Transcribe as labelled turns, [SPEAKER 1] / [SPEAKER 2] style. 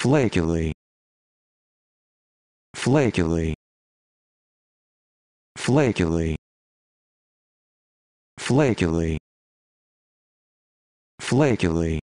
[SPEAKER 1] flakily flakily flakily flakily flakily